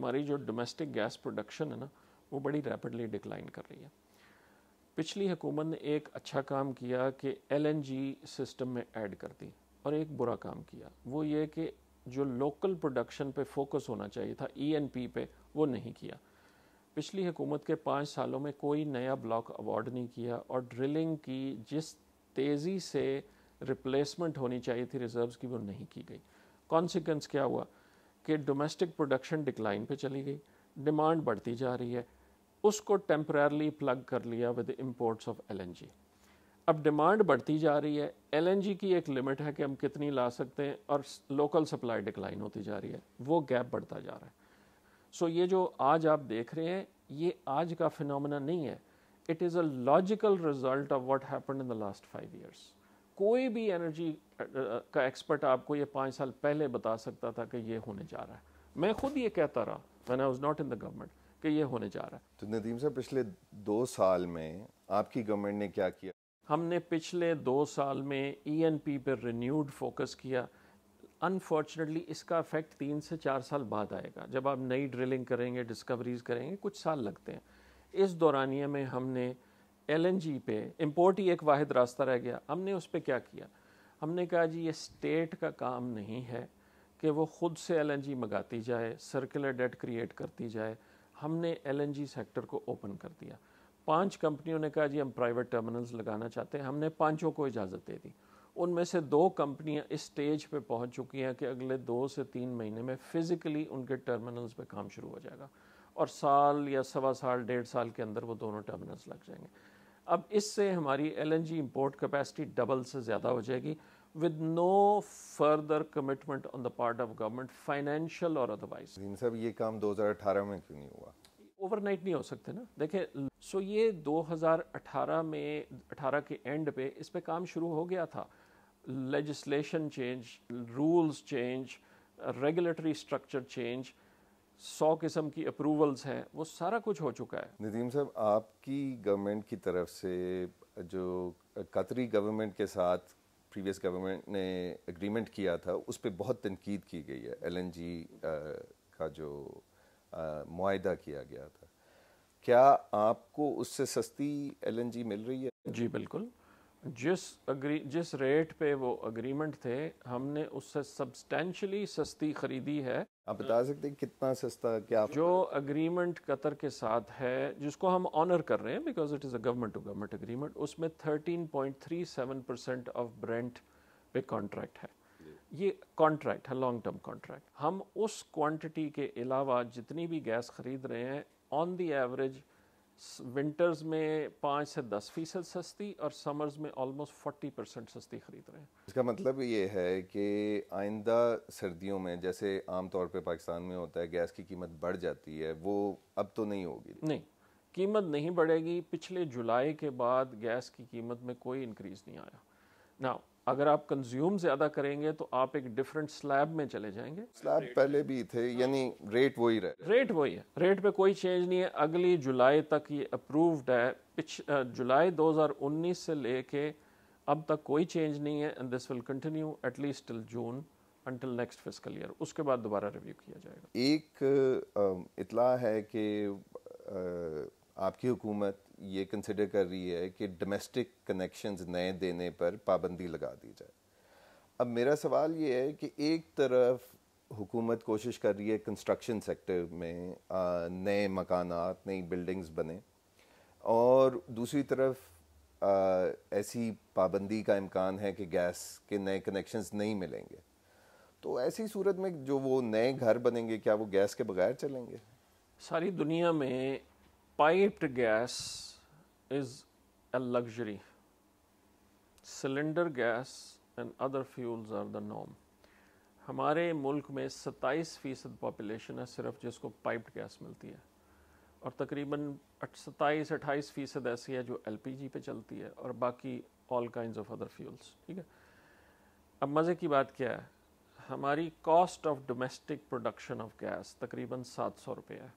हमारी जो domestic gas production है ना वो बड़ी रैपिडली डिक्लाइन कर रही है पिछली हुकूमत ने एक अच्छा काम किया कि एल सिस्टम में ऐड कर दी और एक बुरा काम किया वो ये कि जो लोकल प्रोडक्शन पे फोकस होना चाहिए था पी e पे वो नहीं किया पिछली हुकूमत के पाँच सालों में कोई नया ब्लॉक अवार्ड नहीं किया और ड्रिलिंग की जिस तेज़ी से रिप्लेसमेंट होनी चाहिए थी रिजर्व्स की वो नहीं की गई कॉन्सिक्वेंस क्या हुआ कि डोमेस्टिक प्रोडक्शन डिक्लाइन पे चली गई डिमांड बढ़ती जा रही है उसको टेम्परली प्लग कर लिया विद इम्पोर्ट्स ऑफ एल अब डिमांड बढ़ती जा रही है एल की एक लिमिट है कि हम कितनी ला सकते हैं और लोकल सप्लाई डिक्लाइन होती जा रही है वो गैप बढ़ता जा रहा है सो so ये जो आज आप देख रहे हैं ये आज का फिनमिना नहीं है it is a logical result of what happen in the last five years कोई भी एनर्जी का एक्सपर्ट आपको ये पाँच साल पहले बता सकता था कि ये होने जा रहा है मैं खुद ये कहता रहा man I was not in the government कि ये होने जा रहा है तो नदीम साहब पिछले दो साल में आपकी गवर्नमेंट ने क्या किया हमने पिछले दो साल में ई एन पी पर रिन्यूड फोकस किया अनफॉर्चुनेटली इसका इफेक्ट तीन से चार साल बाद आएगा जब आप नई ड्रिलिंग करेंगे डिस्कवरीज करेंगे कुछ साल लगते हैं इस दौरानिया में हमने एल एन जी पे इम्पोर्ट ही एक वाद रास्ता रह गया हमने उस पर क्या किया हमने कहा जी ये स्टेट का काम नहीं है कि वो ख़ुद से एल एन जी मंगाती जाए सर्कुलर डेट क्रिएट करती जाए हमने एल एन जी सेक्टर को ओपन कर दिया पांच कंपनियों ने कहा जी हम प्राइवेट टर्मिनल्स लगाना चाहते हैं हमने पांचों को इजाज़त दे दी उनमें से दो कंपनियां इस स्टेज पे पहुंच चुकी हैं कि अगले दो से तीन महीने में फ़िज़िकली उनके टर्मिनल्स पे काम शुरू हो जाएगा और साल या सवा साल डेढ़ साल के अंदर वो दोनों टर्मिनल्स लग जाएंगे अब इससे हमारी L N G import capacity double से ज़्यादा हो जाएगी with no further commitment on the part of government financial और अदरवाइज सब ये काम 2018 में क्यों नहीं हुआ ओवरनाइट नहीं हो सकते ना देखें सो ये 2018 में 18 के एंड पे इस पे काम शुरू हो गया था legislation change rules change regulatory structure change सौ किस्म की अप्रूवल्स हैं वो सारा कुछ हो चुका है नदीम साहब आपकी गवर्नमेंट की तरफ से जो कतरी गवर्नमेंट के साथ प्रीवियस गवर्नमेंट ने एग्रीमेंट किया था उस पर बहुत तनकीद की गई है जी का जो माहा किया गया था क्या आपको उससे सस्ती जी मिल रही है जी बिल्कुल जिस अग्री जिस रेट पे वो अग्रीमेंट थे हमने उससे सब्सटेंशली सस्ती खरीदी है आप बता सकते हैं कितना सस्ता क्या जो अग्रीमेंट कतर के साथ है जिसको हम ऑनर कर रहे हैं because it is a government to government agreement उसमें 13.37 परसेंट ऑफ ब्रेंट पे कॉन्ट्रैक्ट है ये कॉन्ट्रैक्ट है लॉन्ग टर्म कॉन्ट्रैक्ट हम उस क्वांटिटी के अलावा जितनी भी गैस खरीद रहे हैं ऑन दी एवरेज विंटर्स में पाँच से दस फीसद सस्ती और समर्स में ऑलमोस्ट फोर्टी परसेंट सस्ती ख़रीद रहे हैं इसका मतलब ये है कि आइंदा सर्दियों में जैसे आम तौर पे पाकिस्तान में होता है गैस की कीमत बढ़ जाती है वो अब तो नहीं होगी नहीं कीमत नहीं बढ़ेगी पिछले जुलाई के बाद गैस की कीमत में कोई इंक्रीज़ नहीं आया ना अगर आप कंज्यूम ज़्यादा करेंगे तो आप एक डिफरेंट स्लैब में चले जाएंगे स्लैब पहले भी थे यानी रेट वही रहे रेट वही है रेट पे कोई चेंज नहीं है अगली जुलाई तक ये अप्रूव्ड है पिछ जुलाई 2019 से लेके अब तक कोई चेंज नहीं है and this will continue at least till June until next physical year उसके बाद दोबारा रिव्यू किया जाएगा एक इतला है कि आपकी हुकूमत ये कंसिडर कर रही है कि डोमेस्टिक कनेक्शन नए देने पर पाबंदी लगा दी जाए अब मेरा सवाल ये है कि एक तरफ हुकूमत कोशिश कर रही है कंस्ट्रक्शन सेक्टर में नए मकान नई बिल्डिंग्स बने और दूसरी तरफ आ, ऐसी पाबंदी का इम्कान है कि गैस के नए कनेक्शंस नहीं मिलेंगे तो ऐसी सूरत में जो वो नए घर बनेंगे क्या वो गैस के बगैर चलेंगे सारी दुनिया में piped gas is a luxury. Cylinder gas and other fuels are the norm. हमारे मुल्क में 27 फ़ीसद पॉपुलेशन है सिर्फ जिसको पाइप्ड गैस मिलती है और तकरीबन सताईस अट्ठाईस फ़ीसद ऐसी है जो एल पी जी पे चलती है और बाकी all kind of other fuels ठीक है अब मज़े की बात क्या है हमारी cost of domestic production of gas तकरीबन सात सौ रुपये है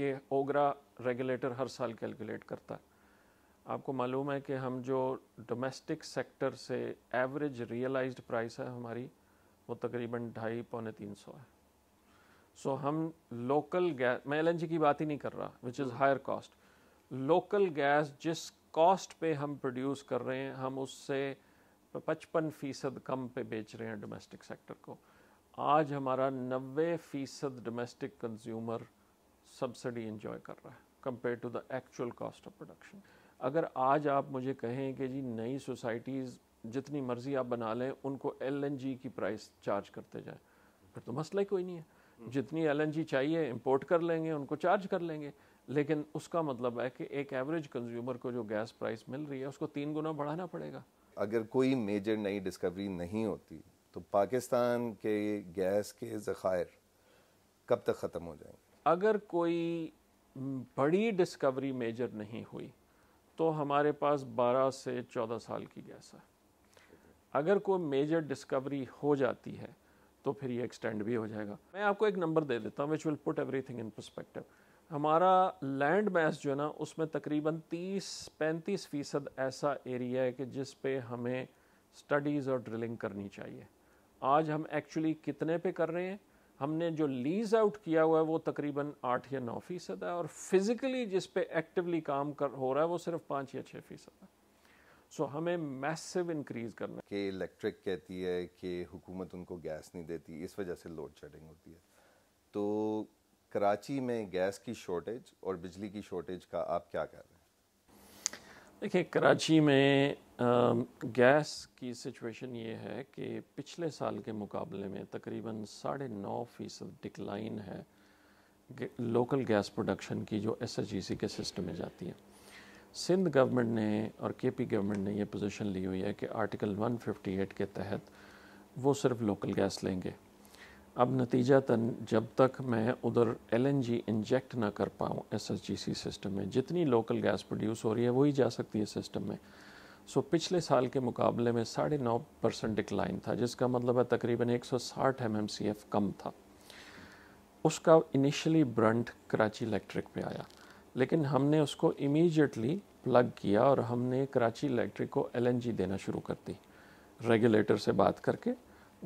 ये ओगरा रेगुलेटर हर साल कैलकुलेट करता है आपको मालूम है कि हम जो डोमेस्टिक सेक्टर से एवरेज रियलाइज्ड प्राइस है हमारी वो तकरीबन ढाई पौने तीन सौ है सो so, हम लोकल गैस मैं एल की बात ही नहीं कर रहा which is higher cost local gas जिस कॉस्ट पे हम प्रोड्यूस कर रहे हैं हम उससे पचपन फ़ीसद कम पे बेच रहे हैं डोमेस्टिक सेक्टर को आज हमारा नबे फ़ीसद डोमेस्टिक कंज्यूमर सब्सिडी इन्जॉय कर रहा है compare to the actual cost of production अगर आज आप मुझे कहें कि जी नई सोसाइटीज़ जितनी मर्ज़ी आप बना लें उनको एल की प्राइस चार्ज करते जाएँ फिर तो मसला ही कोई नहीं है जितनी एल चाहिए इम्पोर्ट कर लेंगे उनको चार्ज कर लेंगे लेकिन उसका मतलब है कि एक एवरेज कंज्यूमर को जो गैस प्राइस मिल रही है उसको तीन गुना बढ़ाना पड़ेगा अगर कोई मेजर नई डिस्कवरी नहीं होती तो पाकिस्तान के गैस के ज़खायर कब तक ख़त्म हो जाएंगे अगर कोई हम्म, बड़ी डिस्कवरी मेजर नहीं हुई तो हमारे पास 12 से 14 साल की गैस है अगर कोई मेजर डिस्कवरी हो जाती है तो फिर ये एक्सटेंड भी हो जाएगा मैं आपको एक नंबर दे देता हूँ which will put everything in perspective हमारा लैंड मैस जो है ना उसमें तकरीबन 30 पैंतीस फ़ीसद ऐसा एरिया है कि जिस पे हमें स्टडीज़ और ड्रिलिंग करनी चाहिए आज हम एक्चुअली कितने पे कर रहे हैं हमने जो लीज आउट किया हुआ है वो तकरीबन आठ या नौ फीसद है और फिज़िकली जिस पे एक्टिवली काम कर हो रहा है वो सिर्फ पाँच या छः फीसद है सो so, हमें मैसिव इंक्रीज करना कि इलेक्ट्रिक कहती है कि हुकूमत उनको गैस नहीं देती इस वजह से लोड शेडिंग होती है तो कराची में गैस की शॉर्टेज और बिजली की शॉर्टेज का आप क्या कह रहे हैं देखिए कराची में गैस की सिचुएशन ये है कि पिछले साल के मुकाबले में तकरीबन साढ़े नौ फ़ीसद डिक्लाइन है लोकल गैस प्रोडक्शन की जो सी के सिस्टम में जाती है सिंध गवर्नमेंट ने और केपी गवर्नमेंट ने यह पोजीशन ली हुई है कि आर्टिकल 158 के तहत वो सिर्फ लोकल गैस लेंगे अब नतीजा तन जब तक मैं उधर एलएनजी इंजेक्ट ना कर पाऊँ सी सिस्टम में जितनी लोकल गैस प्रोड्यूस हो रही है वही जा सकती है सिस्टम में सो so, पिछले साल के मुकाबले में साढ़े नौ परसेंट डिक्लाइन था जिसका मतलब है तकरीबन 160 सौ एफ कम था उसका इनिशियली ब्रंट कराची इलेक्ट्रिक पे आया लेकिन हमने उसको इमीजिएटली प्लग किया और हमने कराची इलेक्ट्रिक को एलएनजी देना शुरू कर दी रेगुलेटर से बात करके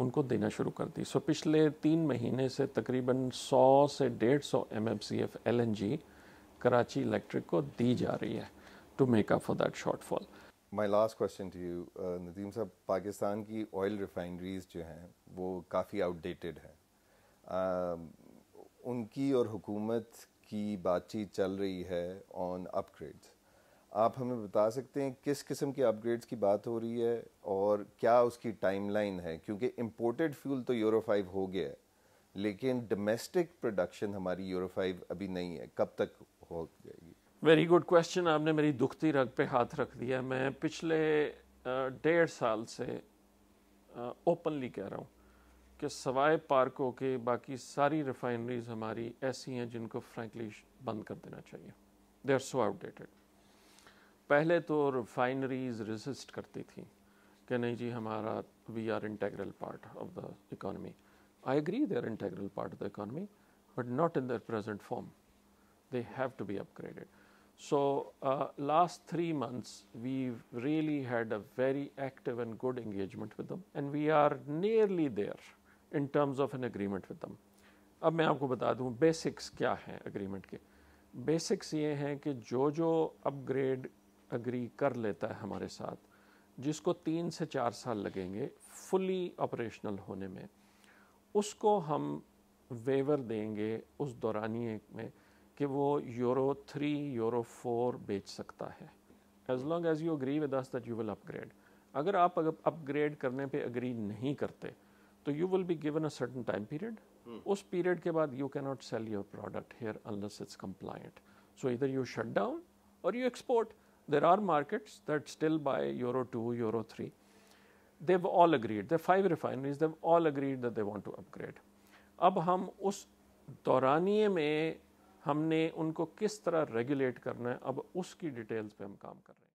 उनको देना शुरू कर दी सो पिछले तीन महीने से तकरीबन 100 से 150 सौ M F C F L N G Karachi electric को दी जा रही है to make up for that fall my last question to you Nadeem साहब पाकिस्तान की ऑयल रिफाइनरीज जो हैं वो काफ़ी आउटडेटेड हैं um, उनकी और हुकूमत की बातचीत चल रही है ऑन अपग्रेड्स आप हमें बता सकते हैं किस किस्म के अपग्रेड्स की बात हो रही है और क्या उसकी टाइमलाइन है क्योंकि इम्पोर्टेड फ्यूल तो यूरो फाइव हो गया है लेकिन डोमेस्टिक प्रोडक्शन हमारी यूरो फाइव अभी नहीं है कब तक हो जाएगी वेरी गुड क्वेश्चन आपने मेरी दुखती रग पे हाथ रख दिया मैं पिछले डेढ़ साल से ओपनली कह रहा हूँ कि सवाए पार्कों के बाकी सारी रिफाइनरीज हमारी ऐसी हैं जिनको फ्रेंकली बंद कर देना चाहिए दे आर सो आउटडेटेड पहले तो रिफाइनरीज रिजिस्ट करती थी कि नहीं जी हमारा we are integral part of the economy I agree they are integral part of the economy but not in their present form they have to be upgraded so last three months we really had a very active and good engagement with them and we are nearly there in terms of an agreement with them अब मैं आपको बता दूँ basics क्या हैं agreement के basics ये हैं कि जो जो अपग्रेड अग्री कर लेता है हमारे साथ जिसको तीन से चार साल लगेंगे फुली ऑपरेशनल होने में उसको हम वेवर देंगे उस दौरानिए में कि वो यूरो थ्री यूरो फोर बेच सकता है as long as you agree with us that you will upgrade अगर आप अपग्रेड करने पे अग्री नहीं करते तो you will be given a certain time period उस पीरियड के बाद you can not sell your product here unless it's compliant so इधर यू शट डाउन और you export there are markets that still buy Euro 2, Euro 3. They've all agreed, the five refineries, they've all agreed that they want to upgrade. ab hum us dauraniye mein humne unko kis tarah regulate karna hai ab uski details pe hum kaam कर रहे हैं